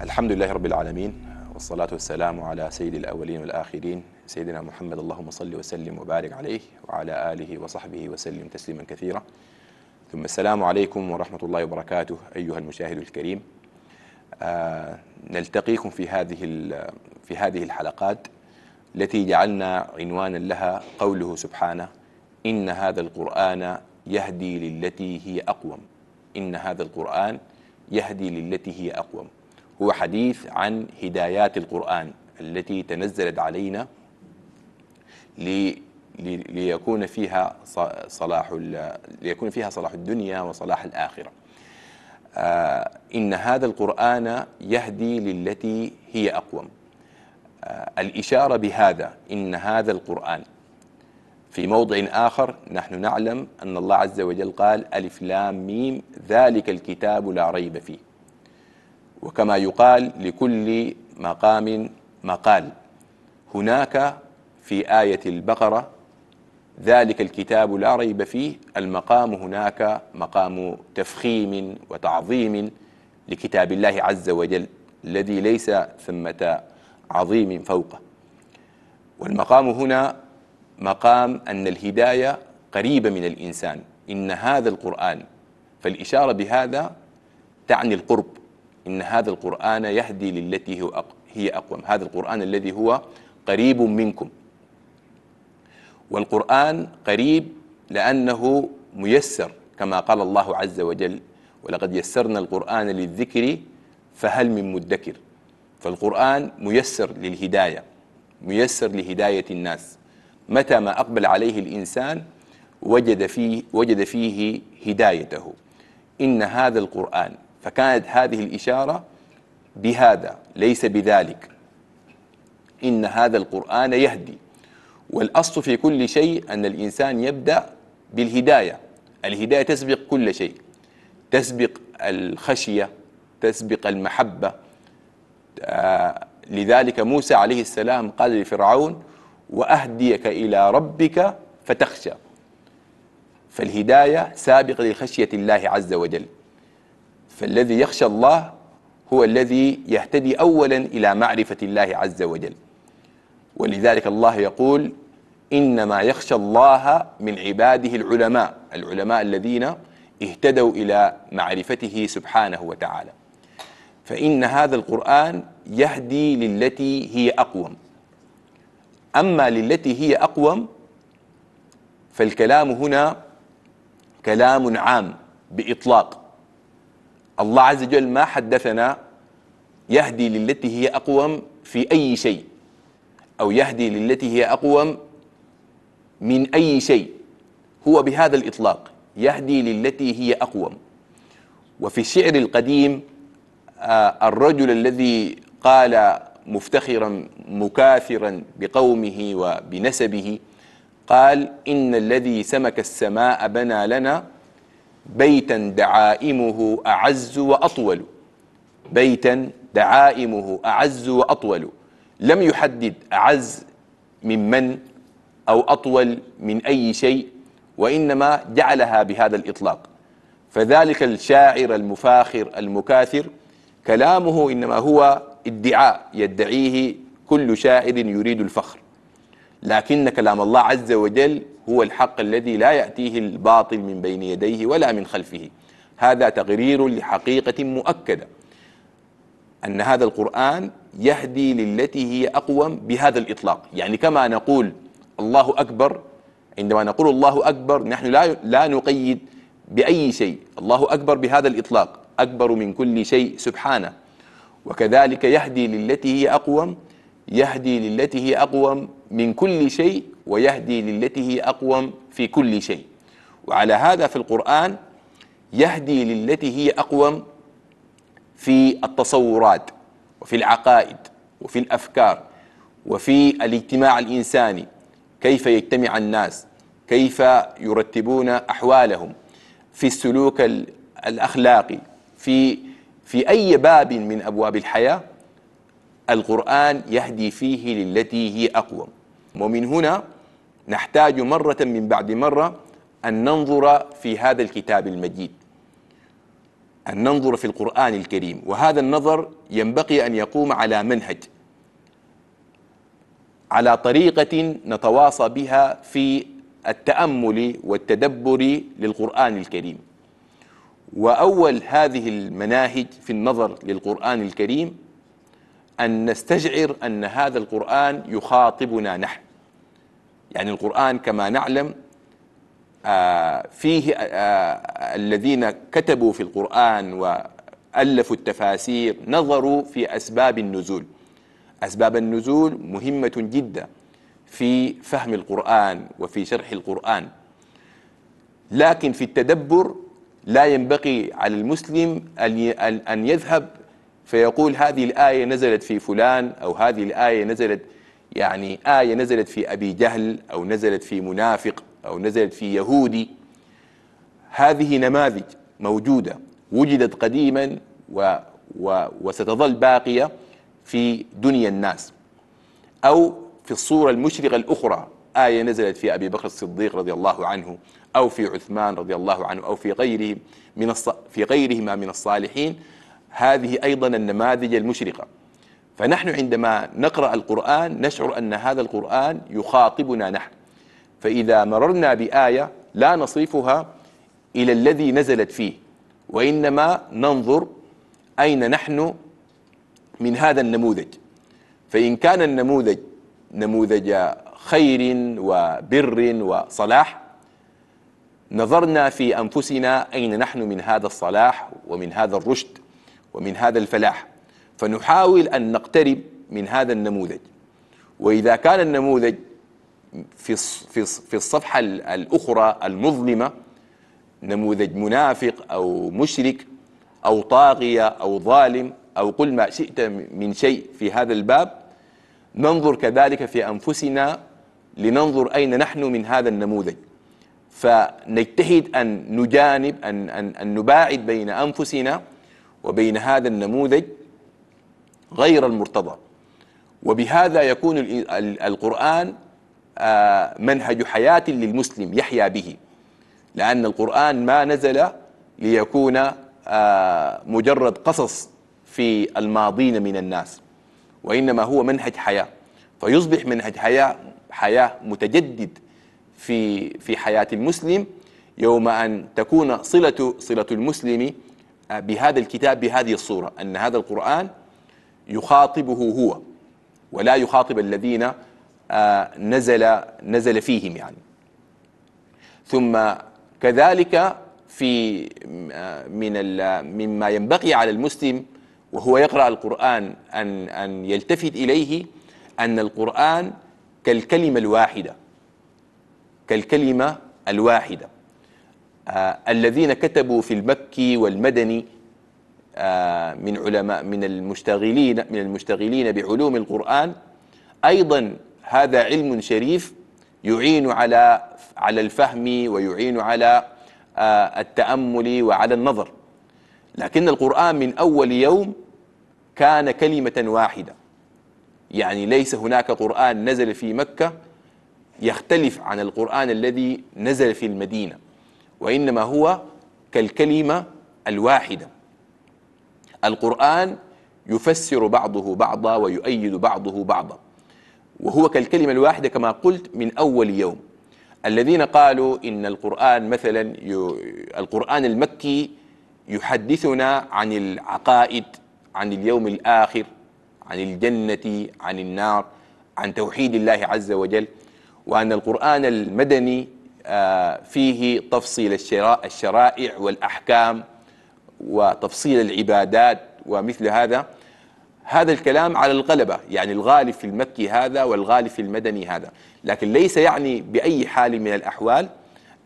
الحمد لله رب العالمين والصلاة والسلام على سيد الأولين والآخرين سيدنا محمد اللهم صل وسلم وبارك عليه وعلى آله وصحبه وسلم تسليما كثيرا ثم السلام عليكم ورحمة الله وبركاته أيها المشاهد الكريم آه نلتقيكم في هذه في هذه الحلقات التي جعلنا عنوانا لها قوله سبحانه إن هذا القرآن يهدي للتي هي أقوم إن هذا القرآن يهدي للتي هي أقوم هو حديث عن هدايات القرآن التي تنزلت علينا لي ليكون فيها صلاح ليكون فيها صلاح الدنيا وصلاح الآخرة آه إن هذا القرآن يهدي للتي هي أقوم آه الإشارة بهذا إن هذا القرآن في موضع آخر نحن نعلم أن الله عز وجل قال ألف لام ميم ذلك الكتاب لا ريب فيه وكما يقال لكل مقام مقال هناك في آية البقرة ذلك الكتاب لا ريب فيه المقام هناك مقام تفخيم وتعظيم لكتاب الله عز وجل الذي ليس ثمة عظيم فوقه والمقام هنا مقام أن الهداية قريبة من الإنسان إن هذا القرآن فالإشارة بهذا تعني القرب إن هذا القرآن يهدي للتي هي أقوم هذا القرآن الذي هو قريب منكم والقرآن قريب لأنه ميسر كما قال الله عز وجل ولقد يسرنا القرآن للذكر فهل من مدكر فالقرآن ميسر للهداية ميسر لهداية الناس متى ما أقبل عليه الإنسان وجد فيه, وجد فيه هدايته إن هذا القرآن فكانت هذه الإشارة بهذا ليس بذلك إن هذا القرآن يهدي والأصل في كل شيء أن الإنسان يبدأ بالهداية الهداية تسبق كل شيء تسبق الخشية تسبق المحبة آه، لذلك موسى عليه السلام قال لفرعون وأهديك إلى ربك فتخشى فالهداية سابقة لخشية الله عز وجل فالذي يخشى الله هو الذي يهتدي أولا إلى معرفة الله عز وجل ولذلك الله يقول إنما يخشى الله من عباده العلماء العلماء الذين اهتدوا إلى معرفته سبحانه وتعالى فإن هذا القرآن يهدي للتي هي أقوم أما للتي هي أقوم فالكلام هنا كلام عام بإطلاق الله عز وجل ما حدثنا يهدي للتي هي أقوم في أي شيء أو يهدي للتي هي أقوم من أي شيء هو بهذا الإطلاق يهدي للتي هي أقوم وفي الشعر القديم آه، الرجل الذي قال مفتخرا مكاثرا بقومه وبنسبه قال إن الذي سمك السماء بنى لنا بيتا دعائمه أعز وأطول بيتا دعائمه أعز وأطول لم يحدد أعز من من أو أطول من أي شيء وإنما جعلها بهذا الإطلاق فذلك الشاعر المفاخر المكاثر كلامه إنما هو ادعاء يدعيه كل شاعر يريد الفخر لكن كلام الله عز وجل هو الحق الذي لا يأتيه الباطل من بين يديه ولا من خلفه هذا تقرير لحقيقة مؤكدة أن هذا القرآن يهدي للتي هي أقوم بهذا الإطلاق يعني كما نقول الله أكبر عندما نقول الله أكبر نحن لا, لا نقيد بأي شيء الله أكبر بهذا الإطلاق أكبر من كل شيء سبحانه وكذلك يهدي للتي هي أقوم يهدي للتي هي أقوم من كل شيء ويهدي للتي هي أقوم في كل شيء وعلى هذا في القرآن يهدي للتي هي أقوم في التصورات وفي العقائد وفي الأفكار وفي الاجتماع الإنساني كيف يجتمع الناس كيف يرتبون أحوالهم في السلوك الأخلاقي في في أي باب من أبواب الحياة القرآن يهدي فيه للتي هي أقوى ومن هنا نحتاج مرة من بعد مرة أن ننظر في هذا الكتاب المجيد أن ننظر في القرآن الكريم وهذا النظر ينبغي أن يقوم على منهج على طريقة نتواصى بها في التأمل والتدبر للقرآن الكريم وأول هذه المناهج في النظر للقرآن الكريم أن نستشعر أن هذا القرآن يخاطبنا نحن يعني القرآن كما نعلم آه، فيه آه، آه، الذين كتبوا في القرآن وألفوا التفاسير نظروا في أسباب النزول أسباب النزول مهمة جدا في فهم القرآن وفي شرح القرآن لكن في التدبر لا ينبغي على المسلم أن يذهب فيقول هذه الآية نزلت في فلان أو هذه الآية نزلت يعني آية نزلت في أبي جهل أو نزلت في منافق أو نزلت في يهودي هذه نماذج موجودة وجدت قديما و و وستظل باقية في دنيا الناس أو في الصورة المشرقة الأخرى آية نزلت في أبي بكر الصديق رضي الله عنه أو في عثمان رضي الله عنه أو في غيره من في غيرهما من الصالحين هذه أيضا النماذج المشرقة فنحن عندما نقرأ القرآن نشعر أن هذا القرآن يخاطبنا نحن فإذا مررنا بآية لا نصرفها إلى الذي نزلت فيه وإنما ننظر أين نحن من هذا النموذج فإن كان النموذج نموذج خير وبر وصلاح نظرنا في أنفسنا أين نحن من هذا الصلاح ومن هذا الرشد ومن هذا الفلاح فنحاول أن نقترب من هذا النموذج وإذا كان النموذج في في الصفحة الأخرى المظلمة نموذج منافق أو مشرك أو طاغية أو ظالم أو قل ما شئت من شيء في هذا الباب ننظر كذلك في أنفسنا لننظر أين نحن من هذا النموذج فنجتهد أن نجانب أن, أن, أن نباعد بين أنفسنا وبين هذا النموذج غير المرتضى وبهذا يكون القرآن آه، منهج حياة للمسلم يحيا به لأن القرآن ما نزل ليكون آه، مجرد قصص في الماضين من الناس وإنما هو منهج حياة فيصبح منهج حياة حياة متجدد في في حياة المسلم يوم أن تكون صلة صلة المسلم بهذا الكتاب بهذه الصورة أن هذا القرآن يخاطبه هو ولا يخاطب الذين آه، نزل نزل فيهم يعني ثم كذلك في آه، من مما ينبغي على المسلم وهو يقرأ القرآن أن أن يلتفت إليه أن القرآن كالكلمة الواحدة كالكلمة الواحدة آه، الذين كتبوا في المكي والمدني آه، من علماء من المشتغلين من المشتغلين بعلوم القرآن أيضا هذا علم شريف يعين على على الفهم ويعين على آه، التأمل وعلى النظر لكن القرآن من أول يوم كان كلمة واحدة يعني ليس هناك قرآن نزل في مكة يختلف عن القرآن الذي نزل في المدينة وانما هو كالكلمه الواحده القران يفسر بعضه بعضا ويؤيد بعضه بعضا وهو كالكلمه الواحده كما قلت من اول يوم الذين قالوا ان القران مثلا ي... القران المكي يحدثنا عن العقائد عن اليوم الاخر عن الجنه عن النار عن توحيد الله عز وجل وان القران المدني آه، فيه تفصيل الشرائع والأحكام وتفصيل العبادات ومثل هذا هذا الكلام على الغلبة يعني الغالب في المكي هذا والغالب في المدني هذا لكن ليس يعني بأي حال من الأحوال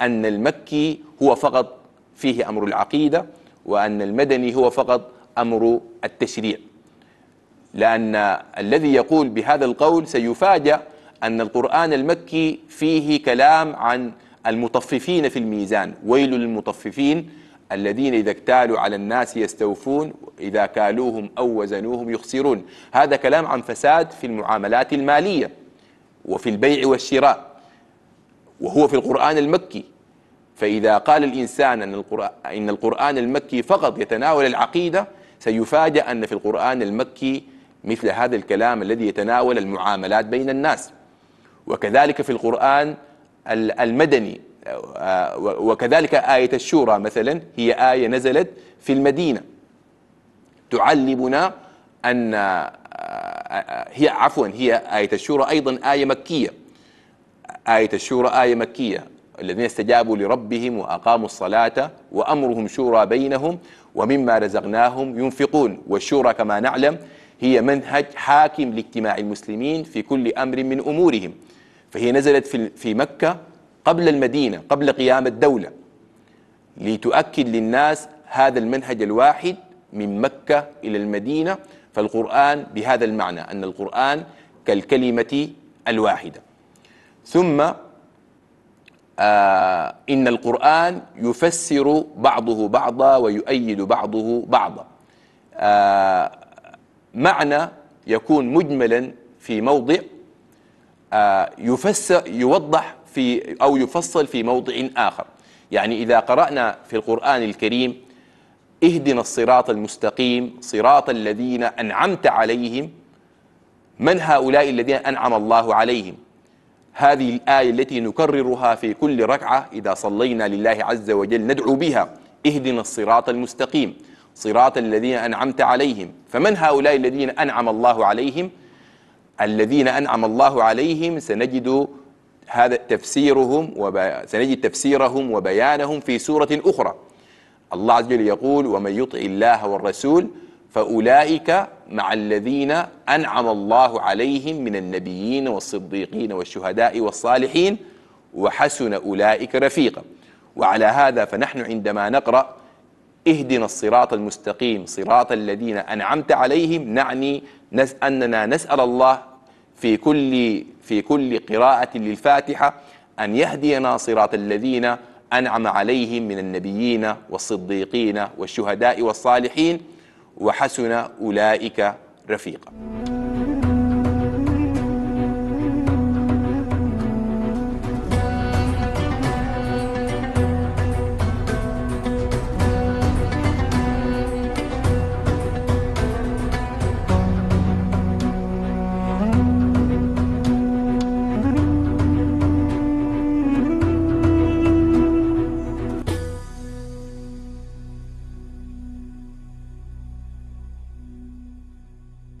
أن المكي هو فقط فيه أمر العقيدة وأن المدني هو فقط أمر التشريع لأن الذي يقول بهذا القول سيفاجأ أن القرآن المكي فيه كلام عن المطففين في الميزان ويل للمطففين الذين إذا اكتالوا على الناس يستوفون إذا كالوهم أو وزنوهم يخسرون هذا كلام عن فساد في المعاملات المالية وفي البيع والشراء وهو في القرآن المكي فإذا قال الإنسان أن القرآن, إن القرآن المكي فقط يتناول العقيدة سيفاجأ أن في القرآن المكي مثل هذا الكلام الذي يتناول المعاملات بين الناس وكذلك في القرآن المدني آه، وكذلك آية الشورى مثلا هي آية نزلت في المدينة تعلمنا أن آه، آه، هي عفوا هي آية الشورى أيضا آية مكية آية الشورى آية مكية الذين استجابوا لربهم وأقاموا الصلاة وأمرهم شورى بينهم ومما رزقناهم ينفقون والشورى كما نعلم هي منهج حاكم لاجتماع المسلمين في كل أمر من أمورهم فهي نزلت في, في مكة قبل المدينة قبل قيام الدولة لتؤكد للناس هذا المنهج الواحد من مكة إلى المدينة فالقرآن بهذا المعنى أن القرآن كالكلمة الواحدة ثم آه إن القرآن يفسر بعضه بعضا ويؤيد بعضه بعضا آه معنى يكون مجملا في موضع آه، يفسر يوضح في أو يفصل في موضع آخر يعني إذا قرأنا في القرآن الكريم اهدنا الصراط المستقيم صراط الذين أنعمت عليهم من هؤلاء الذين أنعم الله عليهم هذه الآية التي نكررها في كل ركعة إذا صلينا لله عز وجل ندعو بها اهدنا الصراط المستقيم صراط الذين أنعمت عليهم فمن هؤلاء الذين أنعم الله عليهم؟ الذين أنعم الله عليهم سنجد هذا تفسيرهم وب... سنجد تفسيرهم وبيانهم في سورة أخرى الله عز وجل يقول ومن يطع الله والرسول فأولئك مع الذين أنعم الله عليهم من النبيين والصديقين والشهداء والصالحين وحسن أولئك رفيقا وعلى هذا فنحن عندما نقرأ اهدنا الصراط المستقيم صراط الذين أنعمت عليهم نعني نس أننا نسأل الله في كل في كل قراءة للفاتحة أن يهدينا صراط الذين أنعم عليهم من النبيين والصديقين والشهداء والصالحين وحسن أولئك رفيقا